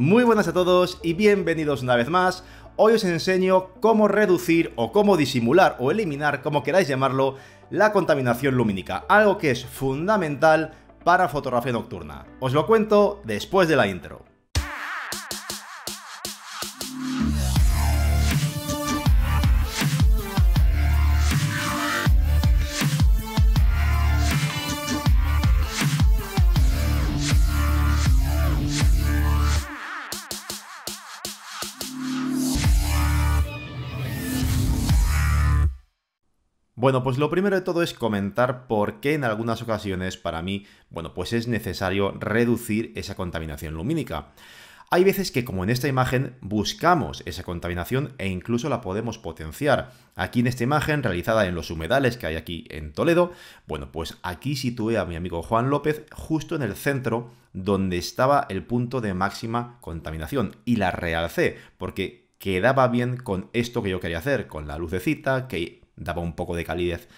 Muy buenas a todos y bienvenidos una vez más. Hoy os enseño cómo reducir o cómo disimular o eliminar, como queráis llamarlo, la contaminación lumínica, algo que es fundamental para fotografía nocturna. Os lo cuento después de la intro. Bueno, pues lo primero de todo es comentar por qué en algunas ocasiones para mí, bueno, pues es necesario reducir esa contaminación lumínica. Hay veces que, como en esta imagen, buscamos esa contaminación e incluso la podemos potenciar. Aquí en esta imagen, realizada en los humedales que hay aquí en Toledo, bueno, pues aquí situé a mi amigo Juan López justo en el centro donde estaba el punto de máxima contaminación y la realcé porque quedaba bien con esto que yo quería hacer, con la lucecita que daba un poco de calidez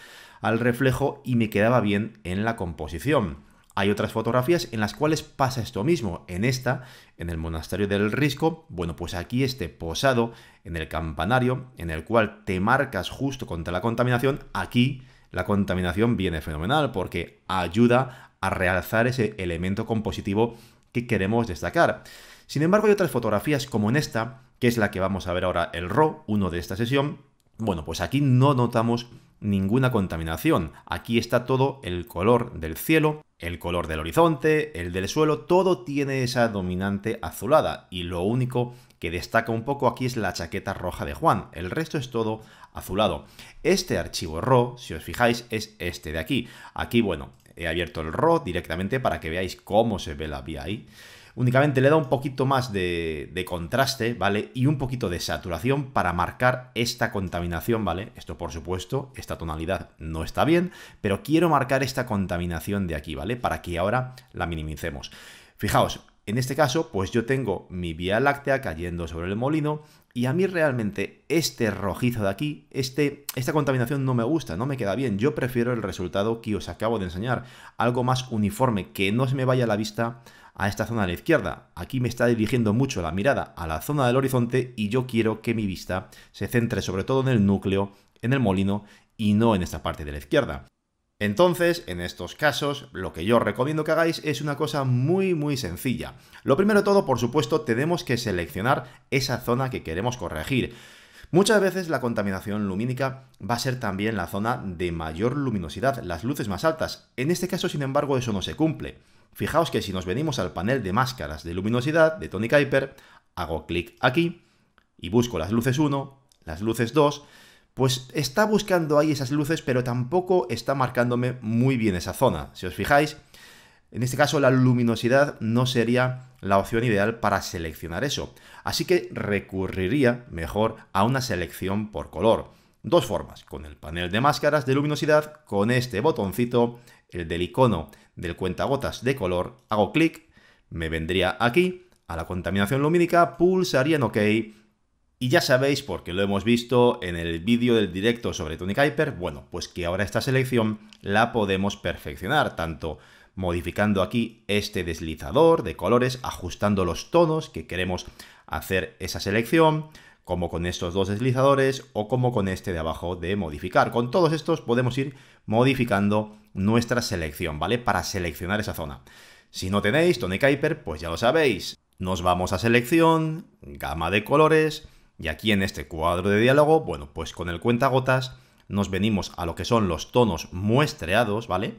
al reflejo y me quedaba bien en la composición. Hay otras fotografías en las cuales pasa esto mismo. En esta, en el monasterio del Risco, bueno, pues aquí este posado en el campanario, en el cual te marcas justo contra la contaminación, aquí la contaminación viene fenomenal porque ayuda a realzar ese elemento compositivo que queremos destacar. Sin embargo, hay otras fotografías como en esta, que es la que vamos a ver ahora el RAW, uno de esta sesión, bueno, pues aquí no notamos ninguna contaminación. Aquí está todo el color del cielo, el color del horizonte, el del suelo, todo tiene esa dominante azulada y lo único que destaca un poco aquí es la chaqueta roja de Juan, el resto es todo azulado. Este archivo RAW, si os fijáis, es este de aquí. Aquí, bueno, he abierto el RAW directamente para que veáis cómo se ve la vía ahí únicamente le da un poquito más de, contraste, ¿vale? Y un poquito de saturación para marcar esta contaminación, ¿vale? Esto, por supuesto, esta tonalidad no está bien, pero quiero marcar esta contaminación de aquí, ¿vale? Para que ahora la minimicemos. Fijaos, en este caso, pues yo tengo mi vía láctea cayendo sobre el molino y a mí realmente este rojizo de aquí, este, esta contaminación no me gusta, no me queda bien. Yo prefiero el resultado que os acabo de enseñar, algo más uniforme, que no se me vaya a la vista a esta zona de la izquierda. Aquí me está dirigiendo mucho la mirada a la zona del horizonte y yo quiero que mi vista se centre sobre todo en el núcleo, en el molino y no en esta parte de la izquierda. Entonces, en estos casos, lo que yo recomiendo que hagáis es una cosa muy muy sencilla. Lo primero de todo, por supuesto, tenemos que seleccionar esa zona que queremos corregir. Muchas veces la contaminación lumínica va a ser también la zona de mayor luminosidad, las luces más altas. En este caso, sin embargo, eso no se cumple. Fijaos que si nos venimos al panel de máscaras de luminosidad de Tony Kuiper, hago clic aquí y busco las luces 1, las luces 2, pues está buscando ahí esas luces, pero tampoco está marcándome muy bien esa zona. Si os fijáis, en este caso la luminosidad no sería la opción ideal para seleccionar eso. Así que recurriría mejor a una selección por color. Dos formas, con el panel de máscaras de luminosidad, con este botoncito, el del icono del cuentagotas de color, hago clic, me vendría aquí, a la contaminación lumínica, pulsaría en OK, y ya sabéis, porque lo hemos visto en el vídeo del directo sobre Tony Hyper, bueno, pues que ahora esta selección la podemos perfeccionar, tanto modificando aquí este deslizador de colores, ajustando los tonos que queremos hacer esa selección, como con estos dos deslizadores o como con este de abajo de modificar. Con todos estos podemos ir modificando nuestra selección, ¿vale? Para seleccionar esa zona. Si no tenéis Tony Kuiper, pues ya lo sabéis. Nos vamos a selección, gama de colores, y aquí en este cuadro de diálogo, bueno, pues con el cuentagotas nos venimos a lo que son los tonos muestreados, ¿vale?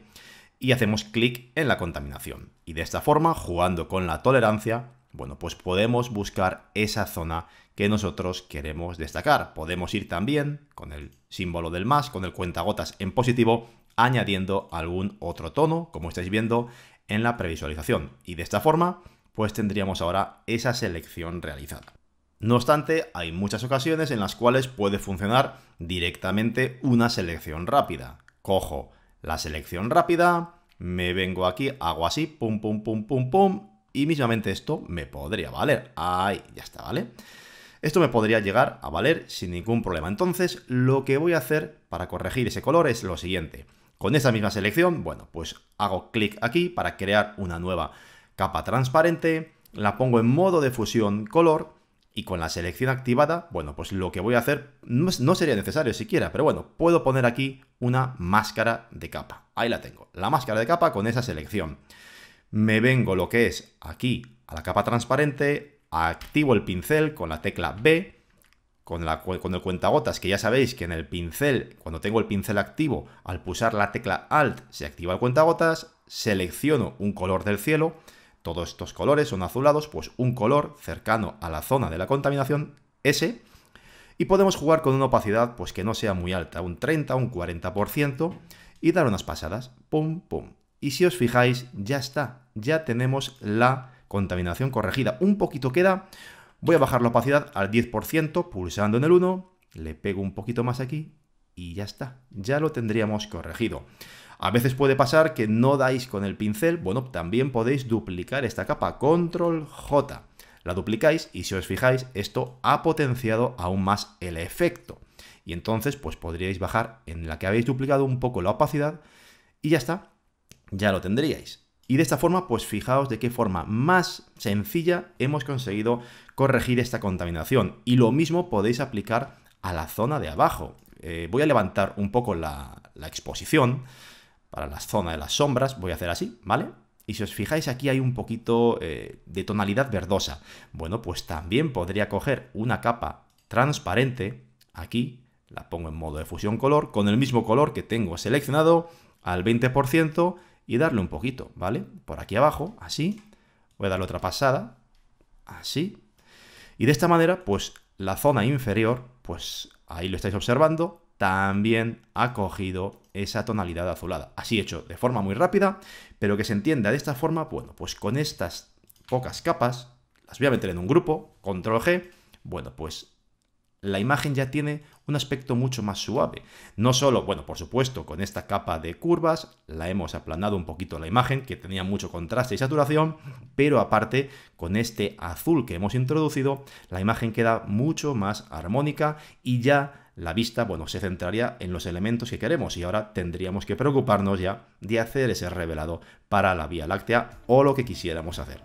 Y hacemos clic en la contaminación. Y de esta forma, jugando con la tolerancia, bueno, pues podemos buscar esa zona que nosotros queremos destacar. Podemos ir también con el símbolo del más, con el cuentagotas en positivo, añadiendo algún otro tono, como estáis viendo en la previsualización. Y de esta forma, pues tendríamos ahora esa selección realizada. No obstante, hay muchas ocasiones en las cuales puede funcionar directamente una selección rápida. Cojo la selección rápida, me vengo aquí, hago así, pum, pum, pum, pum, pum, y mismamente esto me podría valer. Ahí, ya está, ¿vale? Esto me podría llegar a valer sin ningún problema. Entonces, lo que voy a hacer para corregir ese color es lo siguiente. Con esa misma selección, bueno, pues hago clic aquí para crear una nueva capa transparente, la pongo en modo de fusión color y con la selección activada, bueno, pues lo que voy a hacer no, sería necesario siquiera, pero bueno, puedo poner aquí una máscara de capa. Ahí la tengo, la máscara de capa con esa selección me vengo lo que es aquí a la capa transparente, activo el pincel con la tecla B, con, la, con el cuentagotas, que ya sabéis que en el pincel, cuando tengo el pincel activo, al pulsar la tecla Alt se activa el cuentagotas, selecciono un color del cielo, todos estos colores son azulados, pues un color cercano a la zona de la contaminación, S, y podemos jugar con una opacidad pues que no sea muy alta, un 30, un 40%, y dar unas pasadas, pum, pum. Y si os fijáis, ya está, ya tenemos la contaminación corregida. Un poquito queda, voy a bajar la opacidad al 10%, pulsando en el 1, le pego un poquito más aquí y ya está, ya lo tendríamos corregido. A veces puede pasar que no dais con el pincel, bueno, también podéis duplicar esta capa, control J. La duplicáis y si os fijáis, esto ha potenciado aún más el efecto. Y entonces, pues podríais bajar en la que habéis duplicado un poco la opacidad y ya está, ya lo tendríais. Y de esta forma, pues fijaos de qué forma más sencilla hemos conseguido corregir esta contaminación. Y lo mismo podéis aplicar a la zona de abajo. Eh, voy a levantar un poco la, exposición para la zona de las sombras. Voy a hacer así, ¿vale? Y si os fijáis aquí hay un poquito eh, de tonalidad verdosa. Bueno, pues también podría coger una capa transparente, aquí la pongo en modo de fusión color, con el mismo color que tengo seleccionado al 20%, y darle un poquito, ¿vale? Por aquí abajo, así. Voy a darle otra pasada, así. Y de esta manera, pues la zona inferior, pues ahí lo estáis observando, también ha cogido esa tonalidad azulada. Así hecho, de forma muy rápida, pero que se entienda de esta forma, bueno, pues con estas pocas capas, las voy a meter en un grupo, control G, bueno, pues la imagen ya tiene un aspecto mucho más suave. No solo, bueno, por supuesto, con esta capa de curvas, la hemos aplanado un poquito la imagen, que tenía mucho contraste y saturación, pero aparte, con este azul que hemos introducido, la imagen queda mucho más armónica y ya la vista, bueno, se centraría en los elementos que queremos y ahora tendríamos que preocuparnos ya de hacer ese revelado para la Vía Láctea o lo que quisiéramos hacer.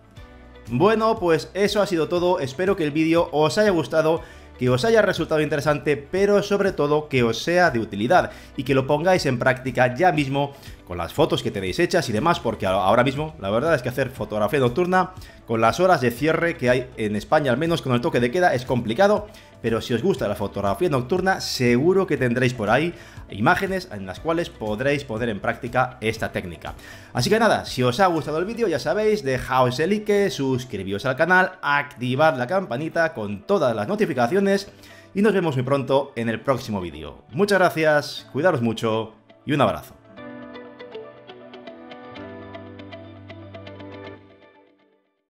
Bueno, pues eso ha sido todo, espero que el vídeo os haya gustado, que os haya resultado interesante, pero sobre todo que os sea de utilidad y que lo pongáis en práctica ya mismo con las fotos que tenéis hechas y demás, porque ahora mismo la verdad es que hacer fotografía nocturna con las horas de cierre que hay en España, al menos con el toque de queda, es complicado pero si os gusta la fotografía nocturna, seguro que tendréis por ahí imágenes en las cuales podréis poner en práctica esta técnica. Así que nada, si os ha gustado el vídeo, ya sabéis, dejaos el like, suscribíos al canal, activad la campanita con todas las notificaciones y nos vemos muy pronto en el próximo vídeo. Muchas gracias, cuidaros mucho y un abrazo.